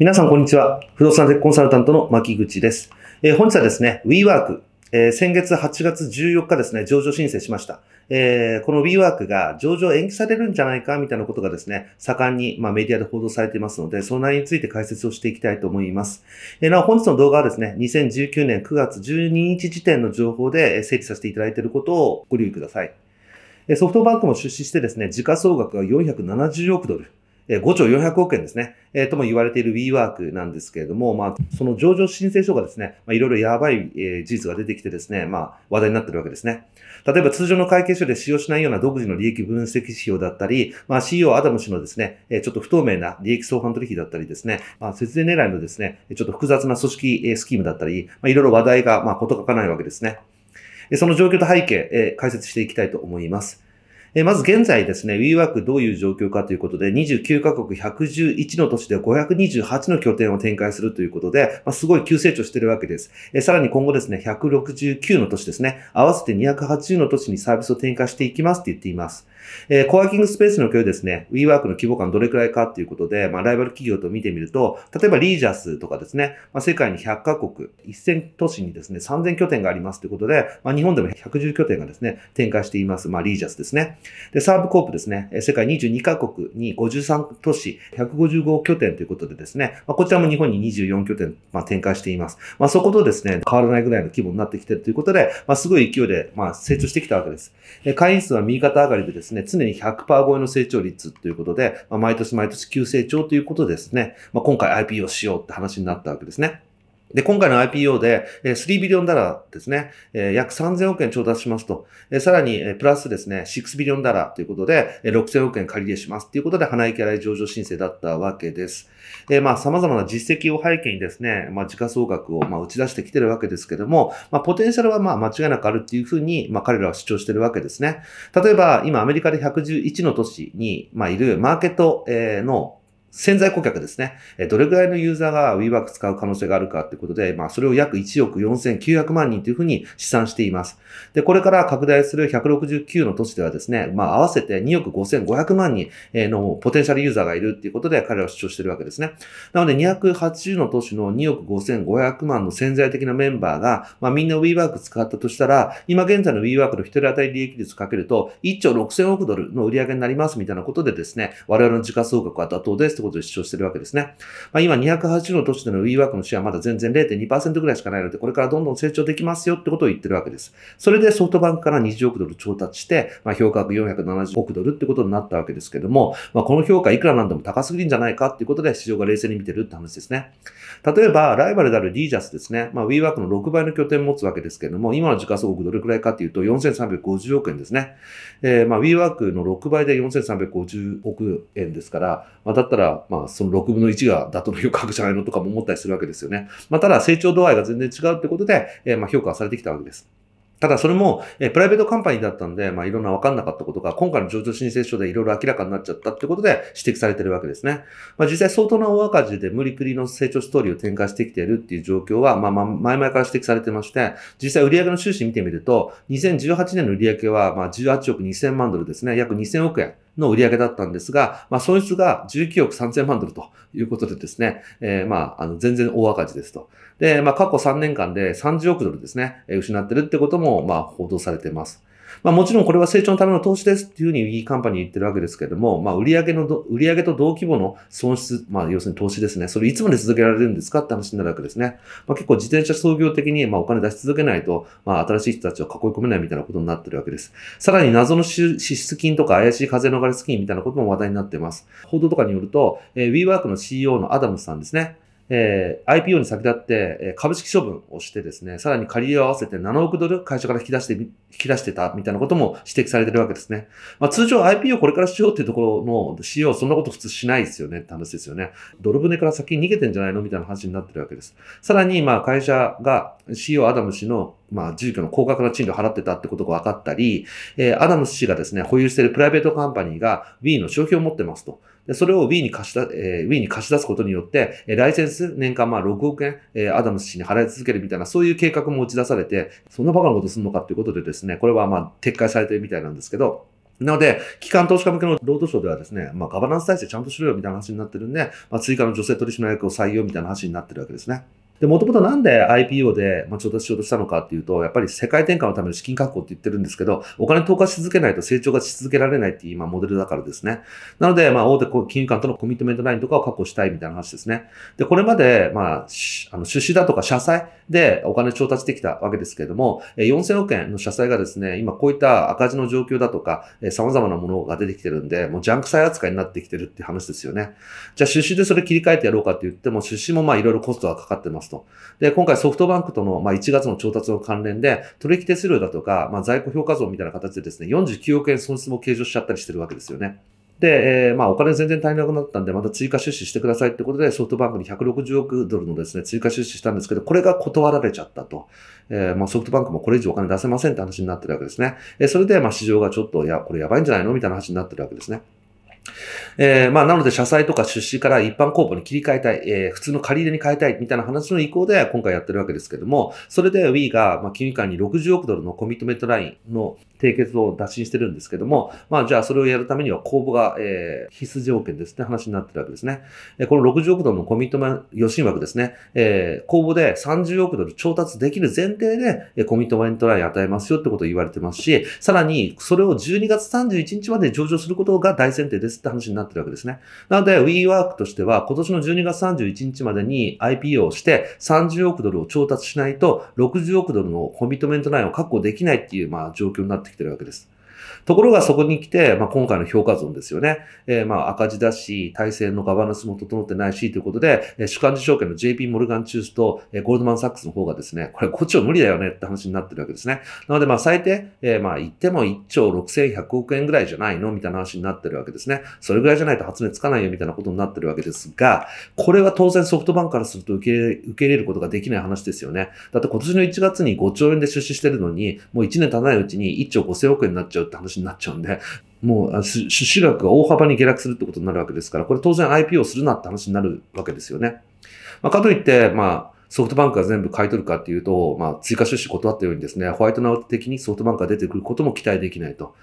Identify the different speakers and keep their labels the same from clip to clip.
Speaker 1: 皆さん、こんにちは。不動産テックコンサルタントの牧口です。えー、本日はですね、WeWork、えー、先月8月14日ですね、上場申請しました。えー、この WeWork が上場延期されるんじゃないか、みたいなことがですね、盛んに、まあ、メディアで報道されていますので、その内容について解説をしていきたいと思います。えー、なお、本日の動画はですね、2019年9月12日時点の情報で整理させていただいていることをご留意ください。ソフトバンクも出資してですね、時価総額が470億ドル。5兆400億円ですね、えー、とも言われている WeWork なんですけれども、まあ、その上場申請書がですね、まあ、いろいろやばい、え事実が出てきてですね、まあ、話題になってるわけですね。例えば通常の会計書で使用しないような独自の利益分析指標だったり、まあ、CEO アダム氏のですね、ちょっと不透明な利益相反取引だったりですね、まあ、節税狙いのですね、ちょっと複雑な組織スキームだったり、まあ、いろいろ話題が、まあ、こと書かないわけですね。その状況と背景、解説していきたいと思います。えまず現在ですね、WeWork どういう状況かということで、29カ国111の都市で528の拠点を展開するということで、まあ、すごい急成長してるわけです。えさらに今後ですね、169の都市ですね、合わせて280の都市にサービスを展開していきますって言っています。えー、コワーキングスペースの共有ですね、WeWork の規模感どれくらいかっていうことで、まあ、ライバル企業と見てみると、例えばリージャスとかですね、まあ、世界に100カ国、1000都市にですね、3000拠点がありますということで、まあ、日本でも110拠点がですね、展開しています、まあ、リージャスですね。で、サーブコープですね、世界22カ国に53都市、155拠点ということでですね、まあ、こちらも日本に24拠点、まあ、展開しています。まあ、そことですね、変わらないぐらいの規模になってきてるということで、まあ、すごい勢いで、まあ、成長してきたわけです。会員数は右肩上がりでですね、ね、常に100%超えの成長率ということで、まあ、毎年毎年急成長ということですね、まあ、今回 IP をしようって話になったわけですね。で、今回の IPO で、3ビリオンダラーですね、約3000億円調達しますと、さらに、プラスですね、6ビリオンダラーということで、6000億円借り入れしますということで、花池きい上場申請だったわけです。で、まあ、様々な実績を背景にですね、まあ、時価総額を、まあ、打ち出してきてるわけですけども、まあ、ポテンシャルは、まあ、間違いなくあるっていうふうに、まあ、彼らは主張してるわけですね。例えば、今、アメリカで111の都市に、まあ、いるマーケットの、潜在顧客ですね。どれぐらいのユーザーが WeWork 使う可能性があるかってことで、まあ、それを約1億4900万人というふうに試算しています。で、これから拡大する169の都市ではですね、まあ、合わせて2億5500万人のポテンシャルユーザーがいるっていうことで彼らは主張してるわけですね。なので、280の都市の2億5500万の潜在的なメンバーが、まあ、みんな WeWork 使ったとしたら、今現在の WeWork の1人当たり利益率かけると、1兆6000億ドルの売り上げになりますみたいなことでですね、我々の時価総額は妥当ですってことを主張しているわけですね。まあ、今280の都市での WeWork のシェアはまだ全然0.2%ぐらいしかないので、これからどんどん成長できますよってことを言ってるわけです。それでソフトバンクから20億ドル調達して、まあ、評価額470億ドルってことになったわけですけども、まあ、この評価いくらなんでも高すぎるんじゃないかっていうことで市場が冷静に見てるって話ですね。例えば、ライバルであるリージャスですね。まあ、WeWork の6倍の拠点を持つわけですけれども、今の時価総額どれくらいかっていうと4350億円ですね。えー、まあ WeWork の6倍で4350億円ですから、まあ、だったらまあ、その6分の1が妥当な評価額じゃないのとかも思ったりするわけですよね。まあ、ただ、成長度合いが全然違うってことで、えー、まあ、評価されてきたわけです。ただそれも、えプライベートカンパニーだったんで、まあいろんな分かんなかったことが、今回の上場申請書でいろいろ明らかになっちゃったってことで指摘されてるわけですね。まあ実際相当な大赤字で無理くりの成長ストーリーを展開してきているっていう状況は、まあまあ前々から指摘されてまして、実際売上の収支見てみると、2018年の売上はまあ18億2000万ドルですね、約2000億円。の売り上げだったんですが、まあ、損失が19億3000万ドルということでですね、えー、まあ、あの、全然大赤字ですと。で、まあ、過去3年間で30億ドルですね、失ってるってことも、まあ、報道されています。まあ、もちろんこれは成長のための投資ですっていうふうにいカンパニー言ってるわけですけれども、まあ、売上の、売上と同規模の損失、まあ、要するに投資ですね。それいつまで続けられるんですかって話になるわけですね。まあ、結構自転車創業的に、まあ、お金出し続けないと、まあ、新しい人たちを囲い込めないみたいなことになってるわけです。さらに謎の支出金とか怪しい風逃れ資金みたいなことも話題になっています。報道とかによると、えー、WeWork の CEO のアダムスさんですね。えー、IPO に先立って、え株式処分をしてですね、さらに借りを合わせて7億ドル会社から引き出して、引き出してたみたいなことも指摘されてるわけですね。まあ、通常 IPO これからしようっていうところの仕様、そんなこと普通しないですよねって話ですよね。ドル船から先に逃げてんじゃないのみたいな話になってるわけです。さらに、まあ、会社が、CEO アダム氏の、まあ、住居の高額な賃料を払ってたってことが分かったり、えー、アダム氏がですね、保有しているプライベートカンパニーが Wii の商標を持ってますと。で、それを Wii に貸した、えー、Wii に貸し出すことによって、えー、ライセンス年間まあ6億円、えー、アダム氏に払い続けるみたいな、そういう計画も打ち出されて、そんなバカなことするのかっていうことでですね、これはまあ撤回されてるみたいなんですけど、なので、機関投資家向けの労働省ではですね、まあガバナンス体制ちゃんとしろよみたいな話になってるんで、まあ追加の女性取締役を採用みたいな話になってるわけですね。で、もともとなんで IPO で、まあ、調達しようとしたのかっていうと、やっぱり世界転換のための資金確保って言ってるんですけど、お金投下し続けないと成長がし続けられないっていう今モデルだからですね。なので、まあ、大手金融機関とのコミットメントラインとかを確保したいみたいな話ですね。で、これまで、まあ、あの出資だとか社債でお金調達できたわけですけれども、4000億円の社債がですね、今こういった赤字の状況だとか、様々なものが出てきてるんで、もうジャンク債扱いになってきてるって話ですよね。じゃあ出資でそれ切り替えてやろうかって言っても、出資もまあいろいろコストがかかってます。ますと。で、今回ソフトバンクとの、まあ、1月の調達の関連で、取引手数料だとか、まあ、在庫評価増みたいな形でですね、49億円損失も計上しちゃったりしてるわけですよね。で、えー、まあお金全然足りなくなったんで、また追加出資してくださいってことで、ソフトバンクに160億ドルのですね、追加出資したんですけど、これが断られちゃったと。えー、まあソフトバンクもこれ以上お金出せませんって話になってるわけですね。えー、それで、まあ市場がちょっと、いや、これやばいんじゃないのみたいな話になってるわけですね。えー、まあ、なので、社債とか出資から一般公募に切り替えたい、えー、普通の借り入れに変えたい、みたいな話の意向で今回やってるわけですけども、それで WE が、まあ、金融機関に60億ドルのコミットメントラインの、締結を打診してるんですけども、まあ、じゃあそれをやるためには公募が、えー、必須条件ですね、話になってるわけですね。えこの60億ドルのコミットメント、予診枠ですね、えー、公募で30億ドル調達できる前提で、えコミットメントライン与えますよってことを言われてますし、さらに、それを12月31日まで上場することが大前提ですって話になってるわけですね。なので、WeWork としては、今年の12月31日までに IPO をして、30億ドルを調達しないと、60億ドルのコミットメントラインを確保できないっていう、まあ、状況になってってきてるわけです。ところがそこに来て、まあ、今回の評価損ですよね。えー、まあ赤字だし、体制のガバナンスも整ってないし、ということで、えー、主幹事証券の JP モルガンチュースと、えー、ゴールドマンサックスの方がですね、これちは無理だよねって話になってるわけですね。なので、まあ最低、えー、まあ言っても1兆6100億円ぐらいじゃないのみたいな話になってるわけですね。それぐらいじゃないと発明つかないよみたいなことになってるわけですが、これは当然ソフトバンクからすると受け受け入れることができない話ですよね。だって今年の1月に5兆円で出資してるのに、もう1年経たないうちに1兆5000億円になっちゃうって話になっちゃうんで、もう出資額が大幅に下落するってことになるわけですから、これ当然 IP をするなって話になるわけですよね。まあ、かといって、まあ、ソフトバンクが全部買い取るかっていうと、まあ、追加出資断ったようにですね、ホワイトナウト的にソフトバンクが出てくることも期待できないと。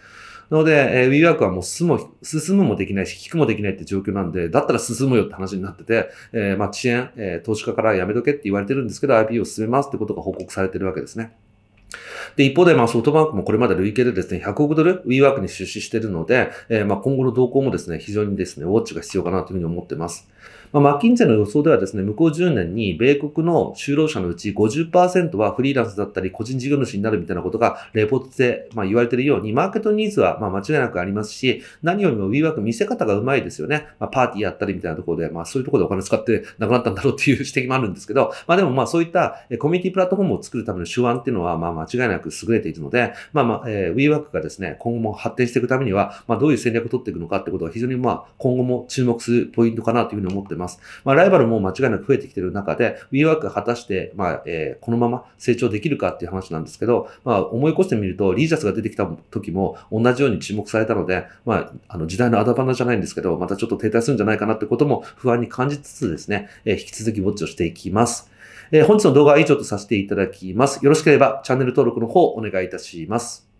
Speaker 1: なので、えー、ウィーワークはもう進む、進むもできないし、引くもできないって状況なんで、だったら進むよって話になってて、えー、まあ、遅延、えー、投資家からやめとけって言われてるんですけど、IP を進めますってことが報告されてるわけですね。で、一方で、まあ、ソフトバンクもこれまで累計でですね、100億ドルウィーワークに出資しているので、えー、まあ、今後の動向もですね、非常にですね、ウォッチが必要かなというふうに思ってます。まあ、マッキンゼの予想ではですね、向こう10年に米国の就労者のうち50%はフリーランスだったり個人事業主になるみたいなことがレポートで、まあ、言われているように、マーケットニーズはまあ間違いなくありますし、何よりも WeWork 見せ方がうまいですよね。まあ、パーティーやったりみたいなところで、まあそういうところでお金使ってなくなったんだろうっていう指摘もあるんですけど、まあでもまあそういったコミュニティプラットフォームを作るための手腕っていうのはまあ間違いなく優れているので、まあまあ、えー、WeWork がですね、今後も発展していくためには、まあどういう戦略を取っていくのかってことは非常にまあ今後も注目するポイントかなというふうに思ってます。ます。まあ、ライバルも間違いなく増えてきている中で、WeWork が果たして、まあ、えー、このまま成長できるかっていう話なんですけど、まあ、思い起こしてみると、リージャスが出てきた時も同じように注目されたので、まあ、あの、時代のあだ花じゃないんですけど、またちょっと停滞するんじゃないかなってことも不安に感じつつですね、えー、引き続きウォッチをしていきます。えー、本日の動画は以上とさせていただきます。よろしければチャンネル登録の方お願いいたします。